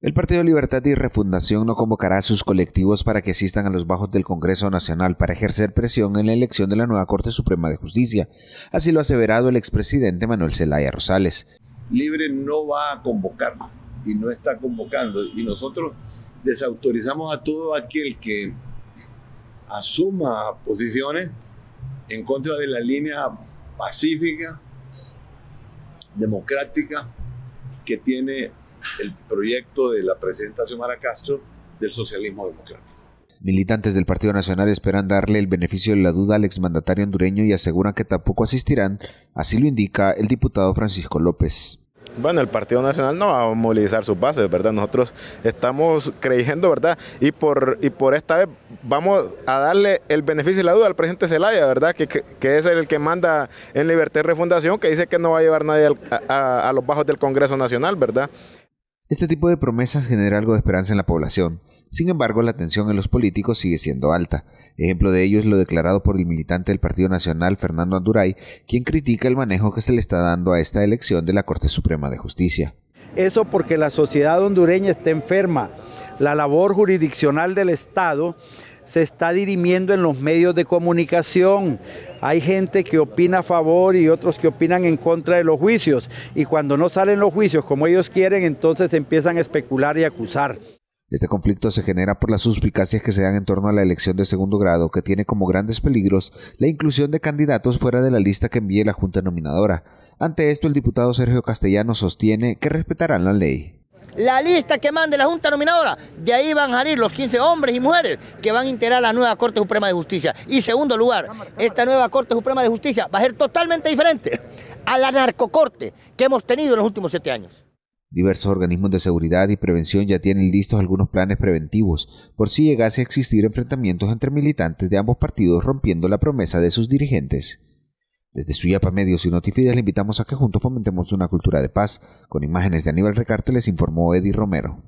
El Partido Libertad y Refundación no convocará a sus colectivos para que asistan a los bajos del Congreso Nacional para ejercer presión en la elección de la nueva Corte Suprema de Justicia. Así lo ha aseverado el expresidente Manuel Zelaya Rosales. Libre no va a convocar y no está convocando. Y nosotros desautorizamos a todo aquel que asuma posiciones en contra de la línea pacífica, democrática, que tiene el proyecto de la presidenta Xiomara Castro del socialismo democrático. Militantes del Partido Nacional esperan darle el beneficio de la duda al exmandatario hondureño y aseguran que tampoco asistirán, así lo indica el diputado Francisco López. Bueno, el Partido Nacional no va a movilizar sus bases, ¿verdad? Nosotros estamos creyendo, ¿verdad? Y por, y por esta vez vamos a darle el beneficio de la duda al presidente Zelaya, ¿verdad? Que, es el que manda en Libertad Refundación, que dice que no va a llevar nadie a, a los bajos del Congreso Nacional, ¿verdad? Este tipo de promesas genera algo de esperanza en la población. Sin embargo, la tensión en los políticos sigue siendo alta. Ejemplo de ello es lo declarado por el militante del Partido Nacional Fernando Anduray, quien critica el manejo que se le está dando a esta elección de la Corte Suprema de Justicia. Eso porque la sociedad hondureña está enferma. La labor jurisdiccional del Estado se está dirimiendo en los medios de comunicación. Hay gente que opina a favor y otros que opinan en contra de los juicios. Y cuando no salen los juicios como ellos quieren, entonces empiezan a especular y acusar. Este conflicto se genera por las suspicacias que se dan en torno a la elección de segundo grado, que tiene como grandes peligros la inclusión de candidatos fuera de la lista que envíe la Junta Nominadora. Ante esto, el diputado Sergio Castellano sostiene que respetarán la ley la lista que mande la Junta Nominadora, de ahí van a salir los 15 hombres y mujeres que van a integrar la nueva Corte Suprema de Justicia. Y segundo lugar, esta nueva Corte Suprema de Justicia va a ser totalmente diferente a la narcocorte que hemos tenido en los últimos siete años. Diversos organismos de seguridad y prevención ya tienen listos algunos planes preventivos por si llegase a existir enfrentamientos entre militantes de ambos partidos rompiendo la promesa de sus dirigentes. Desde Suyapa Medios y Noticias le invitamos a que juntos fomentemos una cultura de paz. Con imágenes de Aníbal Recarte les informó Eddie Romero.